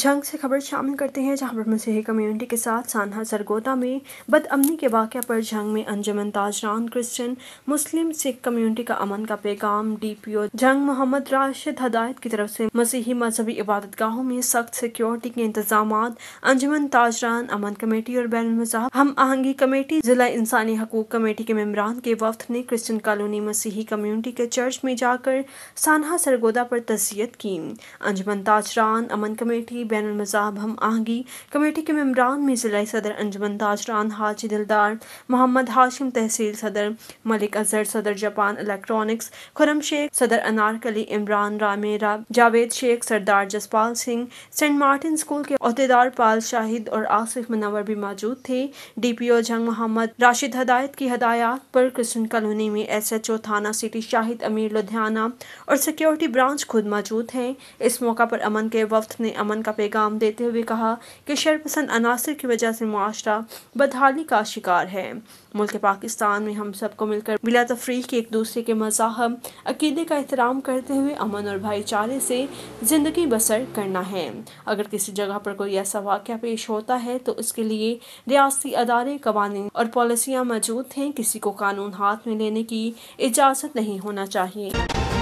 जंग से खबर शामिल करते हैं जहां पर मसीही कम्युनिटी के साथ सानहा सरगोदा में बदअमनी के वाक़ पर जंग में अंजमन ताजरान क्रिश्चियन मुस्लिम सिख कम्युनिटी का अमन का पैगाम डी पी ओ जंग मोहम्मद राशिद हदायत की तरफ से मसीही मजहबी इबादत गाहों में सख्त सिक्योरिटी के इंतजाम अंजमन ताजरान अमन कमेटी और बैन मजाब हम आहंगी कमेटी जिला इंसानी हकूक कमेटी के मम्बरान के वफद ने क्रिश्चन कॉलोनी मसीही कम्यूनिटी के चर्च में जाकर सानहा सरगोदा पर तजियत की अंजमन ताजरान अमन कमेटी की बैन मज़ाब हम आहंगी कमेटी के मम्बरान में ज़िला सदर अंजमन ताजरान हाजी दिलदार मोहम्मद हाशिम तहसील सदर मलिक अजहर सदर जापान इलेक्ट्रॉनिक्स खुरम शेख सदर अनारकली इमरान रामेरा जावेद शेख सरदार Jaspal Singh Saint Martin school के अहदेदार पाल शाहिद और आसिफ मनवर भी मौजूद थे डी पी ओ जंग मोहम्मद राशिद हदायत की हदायत पर कृष्ण कॉलोनी में एस एच ओ थाना सिटी शाहिद अमीर लुधियाना और सिक्योरिटी ब्रांच खुद मौजूद हैं इस मौका पर अमन के वफ्त ने अमन का का पैगाम देते हुए कहा कि शरपसंद अनासर की वजह से माशरा बदहाली का शिकार है मुल्क पाकिस्तान में हम सबको मिलकर बिला तफरी के एक दूसरे के मजाब अकीदे का एहतराम करते हुए अमन और भाईचारे से ज़िंदगी बसर करना है अगर किसी जगह पर कोई ऐसा वाक़ पेश होता है तो उसके लिए रियासी अदारे कवानी और पॉलिसियाँ मौजूद हैं किसी को कानून हाथ में लेने की इजाज़त नहीं होना चाहिए